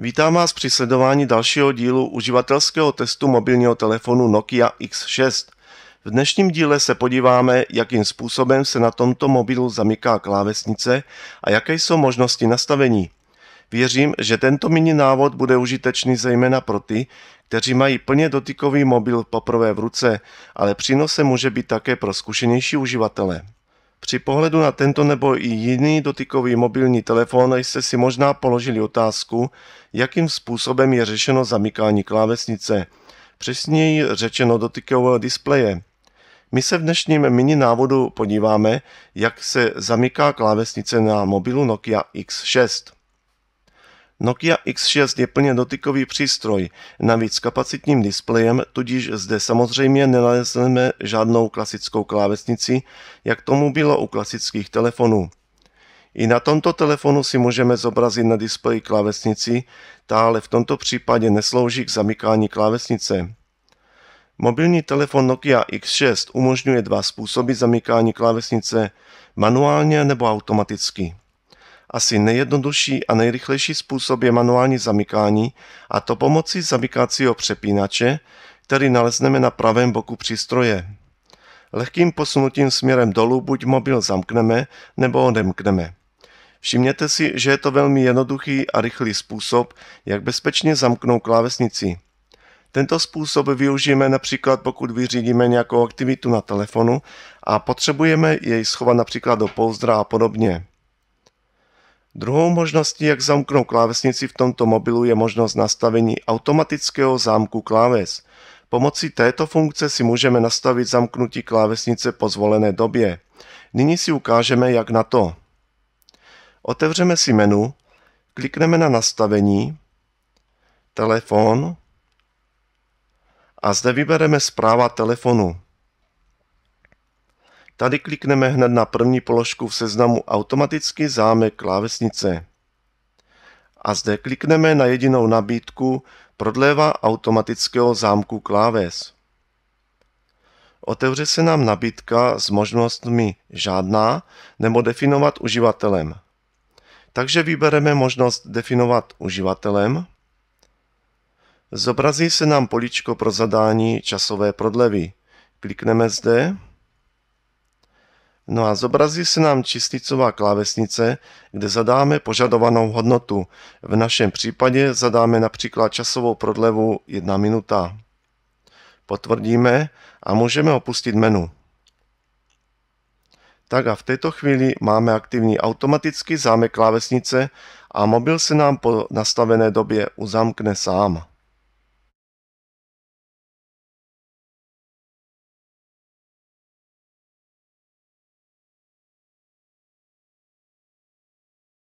Vítám vás při sledování dalšího dílu uživatelského testu mobilního telefonu Nokia X6. V dnešním díle se podíváme, jakým způsobem se na tomto mobilu zamyká klávesnice a jaké jsou možnosti nastavení. Věřím, že tento mini návod bude užitečný zejména pro ty, kteří mají plně dotykový mobil poprvé v ruce, ale přínosem může být také pro zkušenější uživatele. Při pohledu na tento nebo i jiný dotykový mobilní telefon jste si možná položili otázku, jakým způsobem je řešeno zamykání klávesnice, přesněji řečeno dotykového displeje. My se v dnešním mini návodu podíváme, jak se zamyká klávesnice na mobilu Nokia X6. Nokia X6 je plně dotykový přístroj, navíc s kapacitním displejem, tudíž zde samozřejmě nenalezneme žádnou klasickou klávesnici, jak tomu bylo u klasických telefonů. I na tomto telefonu si můžeme zobrazit na displeji klávesnici, ta ale v tomto případě neslouží k zamykání klávesnice. Mobilní telefon Nokia X6 umožňuje dva způsoby zamykání klávesnice, manuálně nebo automaticky. Asi nejjednodušší a nejrychlejší způsob je manuální zamykání a to pomocí zamykacího přepínače, který nalezneme na pravém boku přístroje. Lehkým posunutím směrem dolů buď mobil zamkneme nebo odemkneme. Všimněte si, že je to velmi jednoduchý a rychlý způsob, jak bezpečně zamknout klávesnici. Tento způsob využijeme například pokud vyřídíme nějakou aktivitu na telefonu a potřebujeme jej schovat například do pouzdra a podobně. Druhou možností, jak zamknout klávesnici v tomto mobilu, je možnost nastavení automatického zámku kláves. Pomocí této funkce si můžeme nastavit zamknutí klávesnice po zvolené době. Nyní si ukážeme, jak na to. Otevřeme si menu, klikneme na nastavení, telefon a zde vybereme zpráva telefonu. Tady klikneme hned na první položku v seznamu Automaticky zámek klávesnice. A zde klikneme na jedinou nabídku Prodléva automatického zámku kláves. Otevře se nám nabídka s možnostmi Žádná nebo Definovat uživatelem. Takže vybereme možnost Definovat uživatelem. Zobrazí se nám políčko pro zadání časové prodlevy. Klikneme zde No a zobrazí se nám číslicová klávesnice, kde zadáme požadovanou hodnotu. V našem případě zadáme například časovou prodlevu 1 minuta. Potvrdíme a můžeme opustit menu. Tak a v této chvíli máme aktivní automatický zámek klávesnice a mobil se nám po nastavené době uzamkne sám.